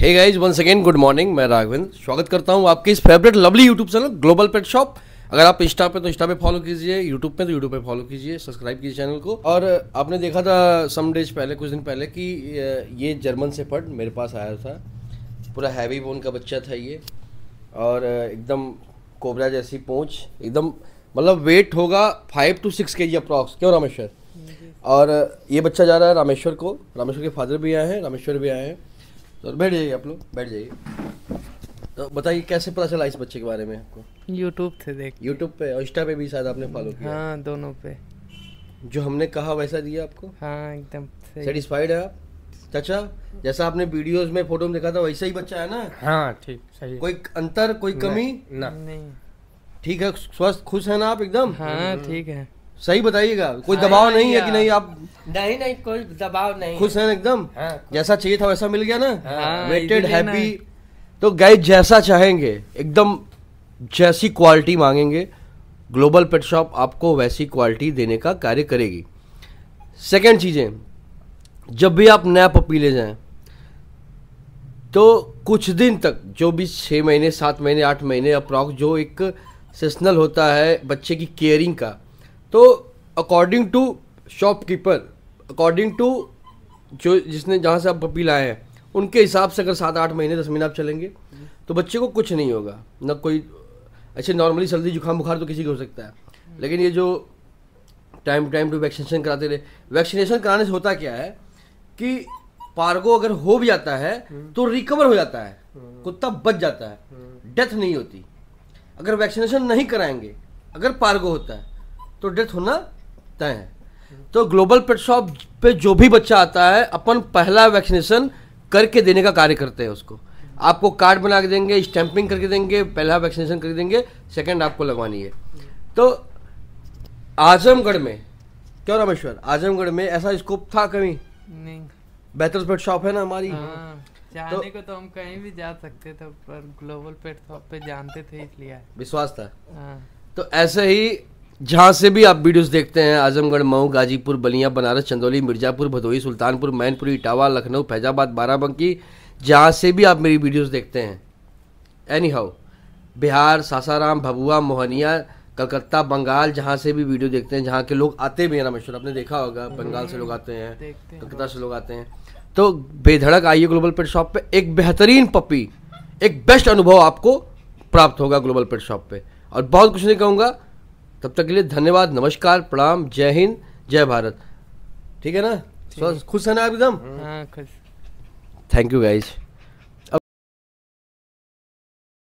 हे guys once again good morning मैं राघविंद स्वागत करता हूँ आपके इस favourite lovely YouTube channel global pet shop अगर आप इंस्टा पे तो इंस्टा पे फॉलो कीजिए यूट्यूब पे तो यूट्यूब पे फॉलो कीजिए सब्सक्राइब कीजिए चैनल को और आपने देखा था सम डेज पहले कुछ दिन पहले कि ये जर्मन से पट मेरे पास आया था पूरा हैवी बोन का बच्चा था ये और एकदम कोबरा जैसी पहुँच एकदम मतलब वेट होगा फाइव टू सिक्स के जी अप्रॉक्स क्यों रामेश्वर और ये बच्चा जा रहा है रामेश्वर को रामेश्वर के फादर भी आए हैं रामेश्वर भी आए हैं तो बैठ जाइए आप लोग बैठ जाइए तो बताइए कैसे पता चला इस बच्चे के बारे में आपको यूट्यूब से देख यूट्यूब पे और इंस्टा पे भी शायद आपने फॉलो किया हाँ दोनों पे जो हमने कहा वैसा दिया आपको हाँ एकदम सेटिस्फाइड है आप चाचा जैसा आपने वीडियोस में फोटो में देखा था वैसा ही बच्चा है ना हाँ ठीक सही कोई अंतर कोई कमी ना, ना। नहीं ठीक है स्वस्थ खुश है ना आप एकदम हाँ ठीक है सही बताइएगा कोई हाँ दबाव नहीं है कि नहीं आप नहीं नहीं कोई दबाव नहीं खुश है एकदम हाँ, जैसा चाहिए था वैसा मिल गया ना हाँ, वेटेड हाँ, हैप्पी तो गाइस जैसा चाहेंगे एकदम जैसी क्वालिटी मांगेंगे ग्लोबल पेट शॉप आपको वैसी क्वालिटी देने का कार्य करेगी सेकंड चीज़ें जब भी आप नया पपी ले जाएं तो कुछ दिन तक जो भी छः महीने सात महीने आठ महीने अप्रॉक्स जो एक सेशनल होता है बच्चे की केयरिंग का तो according to shopkeeper according to जो जिसने जहाँ से आप पपी लाए हैं उनके हिसाब से अगर सात आठ महीने दस महीने आप चलेंगे तो बच्चे को कुछ नहीं होगा ना कोई अच्छे नॉर्मली सर्दी जुकाम बुखार तो किसी को हो सकता है लेकिन ये जो टाइम टाइम टू वैक्सीनेशन कराते रहे वैक्सीनेशन कराने से होता क्या है कि पार्गो अगर हो भी जाता है तो रिकवर हो जाता है कुत्ता बच जाता है डेथ नहीं होती अगर वैक्सीनेशन नहीं कराएंगे अगर पार्गो होता है तो डेथ होना तय है तो ग्लोबल पेट शॉप पे जो भी बच्चा आता है अपन पहला वैक्सीनेशन करके देने का कार्य करते हैं उसको आपको कार्ड बना के देंगे स्टैंपिंग करके देंगे पहला वैक्सीनेशन करके देंगे सेकंड आपको लगवानी है तो आजमगढ़ में क्यों रामेश्वर आजमगढ़ में ऐसा स्कोप था कभी बेहतर पेट शॉप है ना हमारी हाँ। तो जाने तो, को तो हम कहीं भी जा सकते थे पर ग्लोबल पेट शॉप पे जानते थे इसलिए विश्वास था हाँ। तो ऐसे ही जहां से भी आप वीडियोस देखते हैं आजमगढ़ मऊ गाजीपुर बलिया बनारस चंदौली मिर्जापुर भदोही सुल्तानपुर मैनपुरी इटावा लखनऊ फैजाबाद बाराबंकी जहां से भी आप मेरी वीडियोस देखते हैं एनी हाउ बिहार सासाराम भभुआ मोहनिया कलकत्ता बंगाल जहाँ से भी वीडियो देखते हैं जहाँ के लोग आते भी हैं रामेश्वर आपने देखा होगा हम्म, बंगाल से लोग आते हैं कलकत्ता से लोग आते हैं तो बेधड़क आइए ग्लोबल पेट शॉप पे एक बेहतरीन पपी एक बेस्ट अनुभव आपको प्राप्त होगा ग्लोबल पेट शॉप पे और बहुत कुछ नहीं कहूँगा तब तक के लिए धन्यवाद नमस्कार प्रणाम जय हिंद जय भारत ठीक है ना खुश है ना आप एकदम खुश थैंक यू गाइज